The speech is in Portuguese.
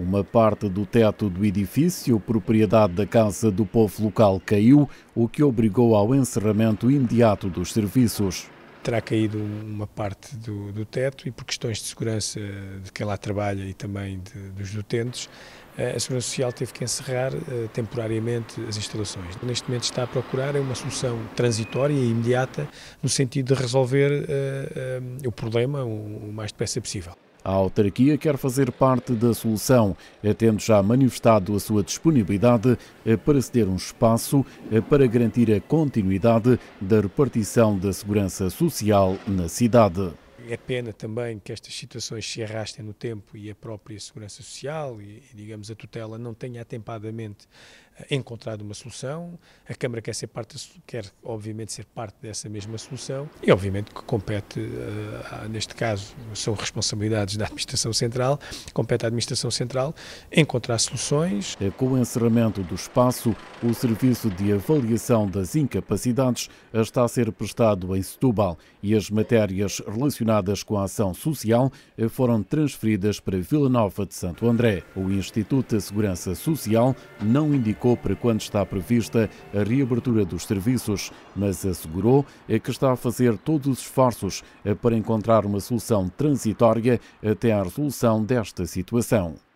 Uma parte do teto do edifício, propriedade da Casa do Povo Local, caiu, o que obrigou ao encerramento imediato dos serviços. Terá caído uma parte do, do teto e, por questões de segurança de quem lá trabalha e também de, dos utentes, eh, a Segurança Social teve que encerrar eh, temporariamente as instalações. Neste momento está a procurar é uma solução transitória e imediata no sentido de resolver eh, o problema o mais depressa possível. A autarquia quer fazer parte da solução, eh, tendo já manifestado a sua disponibilidade eh, para ceder um espaço eh, para garantir a continuidade da repartição da segurança social na cidade. É pena também que estas situações se arrastem no tempo e a própria segurança social e, digamos, a tutela não tenha atempadamente encontrado uma solução, a Câmara quer ser parte, quer obviamente ser parte dessa mesma solução e obviamente que compete, eh, neste caso, são responsabilidades da Administração Central, compete à Administração Central encontrar soluções. É, com o encerramento do espaço, o Serviço de Avaliação das Incapacidades está a ser prestado em Setúbal e as matérias relacionadas com a ação social eh, foram transferidas para Vila Nova de Santo André. O Instituto de Segurança Social não indicou para quando está prevista a reabertura dos serviços, mas assegurou é que está a fazer todos os esforços eh, para encontrar uma solução transitória até à resolução desta situação.